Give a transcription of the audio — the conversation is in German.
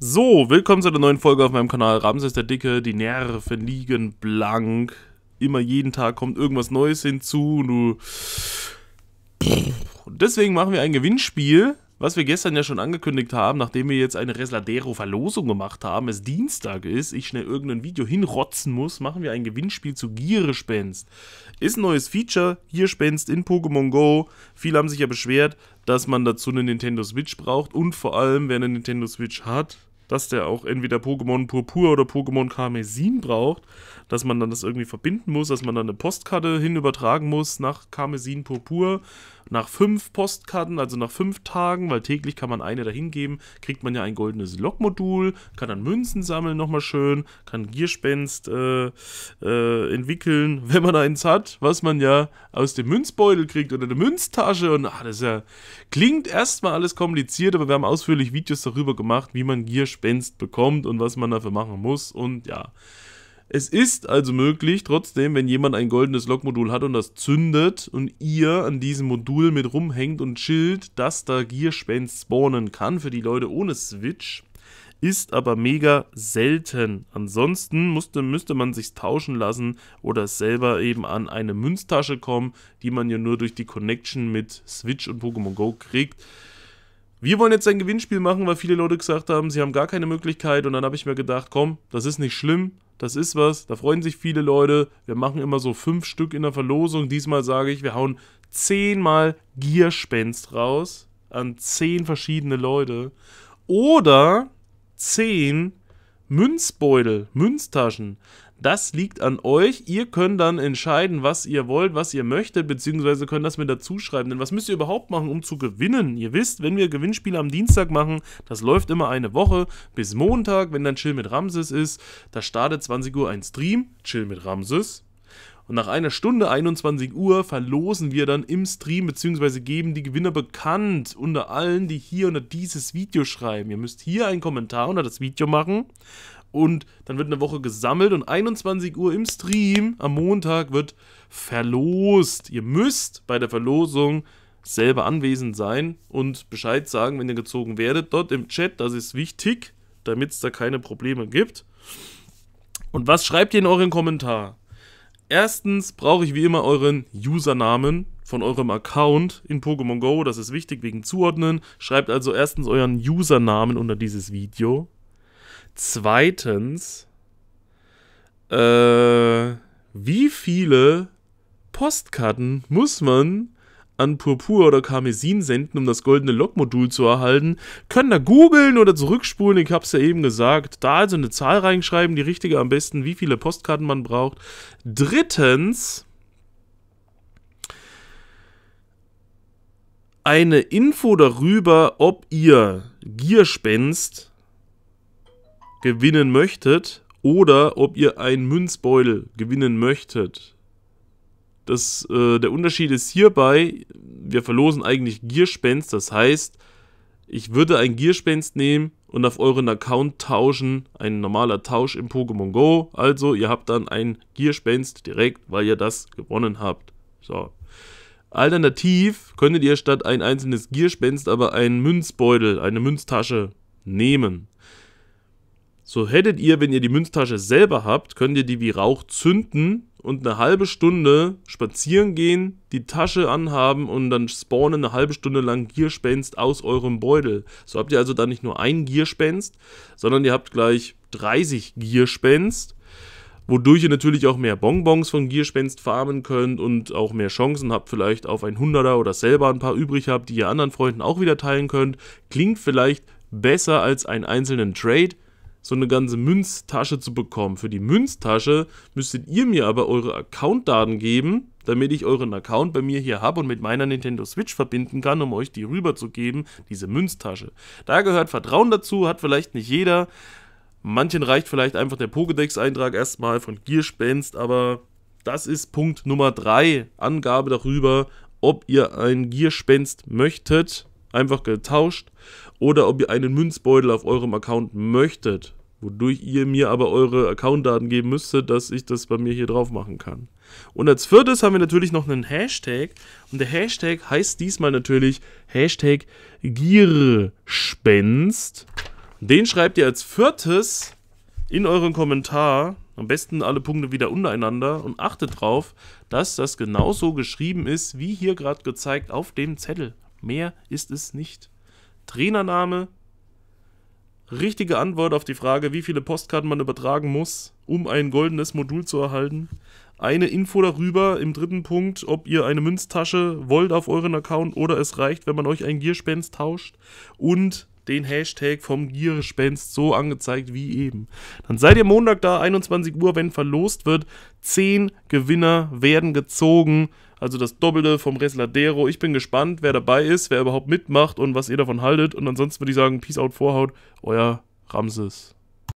So, willkommen zu einer neuen Folge auf meinem Kanal. Ramses der Dicke, die Nerven liegen blank. Immer jeden Tag kommt irgendwas Neues hinzu. Und, Du Deswegen machen wir ein Gewinnspiel, was wir gestern ja schon angekündigt haben, nachdem wir jetzt eine Resladero-Verlosung gemacht haben, es Dienstag ist, ich schnell irgendein Video hinrotzen muss, machen wir ein Gewinnspiel zu Gierespenst. Ist ein neues Feature, Gierespenst in Pokémon Go. Viele haben sich ja beschwert, dass man dazu eine Nintendo Switch braucht und vor allem, wer eine Nintendo Switch hat, dass der auch entweder Pokémon Purpur oder Pokémon Karmesin braucht, dass man dann das irgendwie verbinden muss, dass man dann eine Postkarte hinübertragen muss nach Karmesin Purpur, nach fünf Postkarten, also nach fünf Tagen, weil täglich kann man eine dahin geben, kriegt man ja ein goldenes Lokmodul, kann dann Münzen sammeln nochmal schön, kann Gierspenst äh, äh, entwickeln, wenn man eins hat, was man ja aus dem Münzbeutel kriegt oder der Münztasche und ach, das ja, klingt erstmal alles kompliziert, aber wir haben ausführlich Videos darüber gemacht, wie man Gierspenst Gespenst bekommt und was man dafür machen muss und ja. Es ist also möglich, trotzdem, wenn jemand ein goldenes Lokmodul hat und das zündet und ihr an diesem Modul mit rumhängt und chillt, dass da Gierspens spawnen kann für die Leute ohne Switch. Ist aber mega selten. Ansonsten musste, müsste man sich tauschen lassen oder selber eben an eine Münztasche kommen, die man ja nur durch die Connection mit Switch und Pokémon Go kriegt. Wir wollen jetzt ein Gewinnspiel machen, weil viele Leute gesagt haben, sie haben gar keine Möglichkeit. Und dann habe ich mir gedacht, komm, das ist nicht schlimm, das ist was. Da freuen sich viele Leute. Wir machen immer so fünf Stück in der Verlosung. Diesmal sage ich, wir hauen zehnmal Gierspenst raus an zehn verschiedene Leute. Oder zehn Münzbeutel, Münztaschen. Das liegt an euch. Ihr könnt dann entscheiden, was ihr wollt, was ihr möchtet, beziehungsweise könnt das mit dazu schreiben. Denn was müsst ihr überhaupt machen, um zu gewinnen? Ihr wisst, wenn wir Gewinnspiele am Dienstag machen, das läuft immer eine Woche bis Montag, wenn dann Chill mit Ramses ist. Da startet 20 Uhr ein Stream, Chill mit Ramses. Und nach einer Stunde 21 Uhr verlosen wir dann im Stream bzw. geben die Gewinner bekannt unter allen, die hier unter dieses Video schreiben. Ihr müsst hier einen Kommentar unter das Video machen und dann wird eine Woche gesammelt und 21 Uhr im Stream am Montag wird verlost. Ihr müsst bei der Verlosung selber anwesend sein und Bescheid sagen, wenn ihr gezogen werdet. Dort im Chat, das ist wichtig, damit es da keine Probleme gibt. Und was schreibt ihr in euren Kommentar? Erstens brauche ich wie immer euren Usernamen von eurem Account in Pokémon Go. Das ist wichtig wegen Zuordnen. Schreibt also erstens euren Usernamen unter dieses Video. Zweitens, äh, wie viele Postkarten muss man an Purpur oder Karmesin senden, um das goldene Lokmodul zu erhalten. Können da googeln oder zurückspulen, ich hab's ja eben gesagt. Da also eine Zahl reinschreiben, die richtige am besten, wie viele Postkarten man braucht. Drittens, eine Info darüber, ob ihr Gierspenst gewinnen möchtet oder ob ihr einen Münzbeutel gewinnen möchtet. Das, äh, der Unterschied ist hierbei, wir verlosen eigentlich Gierspenst, das heißt, ich würde ein Gierspenst nehmen und auf euren Account tauschen, ein normaler Tausch im Pokémon Go. Also, ihr habt dann ein Gierspenst direkt, weil ihr das gewonnen habt. So. Alternativ könntet ihr statt ein einzelnes Gierspenst aber einen Münzbeutel, eine Münztasche nehmen. So hättet ihr, wenn ihr die Münztasche selber habt, könnt ihr die wie Rauch zünden und eine halbe Stunde spazieren gehen, die Tasche anhaben und dann spawnen eine halbe Stunde lang Gierspenst aus eurem Beutel. So habt ihr also dann nicht nur ein Gierspenst, sondern ihr habt gleich 30 Gierspenst wodurch ihr natürlich auch mehr Bonbons von Gierspenst farmen könnt und auch mehr Chancen habt, vielleicht auf ein Hunderter oder selber ein paar übrig habt, die ihr anderen Freunden auch wieder teilen könnt. Klingt vielleicht besser als einen einzelnen Trade, so eine ganze Münztasche zu bekommen. Für die Münztasche müsstet ihr mir aber eure Accountdaten geben, damit ich euren Account bei mir hier habe und mit meiner Nintendo Switch verbinden kann, um euch die rüberzugeben, diese Münztasche. Da gehört Vertrauen dazu, hat vielleicht nicht jeder. Manchen reicht vielleicht einfach der Pokédex-Eintrag erstmal von Gierspenst, aber das ist Punkt Nummer 3, Angabe darüber, ob ihr ein Gierspenst möchtet, einfach getauscht, oder ob ihr einen Münzbeutel auf eurem Account möchtet wodurch ihr mir aber eure Accountdaten geben müsstet, dass ich das bei mir hier drauf machen kann. Und als viertes haben wir natürlich noch einen Hashtag und der Hashtag heißt diesmal natürlich Hashtag Gierspenst. Den schreibt ihr als viertes in euren Kommentar. Am besten alle Punkte wieder untereinander und achtet drauf, dass das genauso geschrieben ist, wie hier gerade gezeigt auf dem Zettel. Mehr ist es nicht. Trainername, richtige Antwort auf die Frage, wie viele Postkarten man übertragen muss, um ein goldenes Modul zu erhalten. Eine Info darüber im dritten Punkt, ob ihr eine Münztasche wollt auf euren Account oder es reicht, wenn man euch ein Gierspenst tauscht. Und den Hashtag vom Gierspenst so angezeigt wie eben. Dann seid ihr Montag da, 21 Uhr, wenn verlost wird. Zehn Gewinner werden gezogen. Also das Doppelte vom Resladero. Ich bin gespannt, wer dabei ist, wer überhaupt mitmacht und was ihr davon haltet. Und ansonsten würde ich sagen, Peace out, Vorhaut, euer Ramses.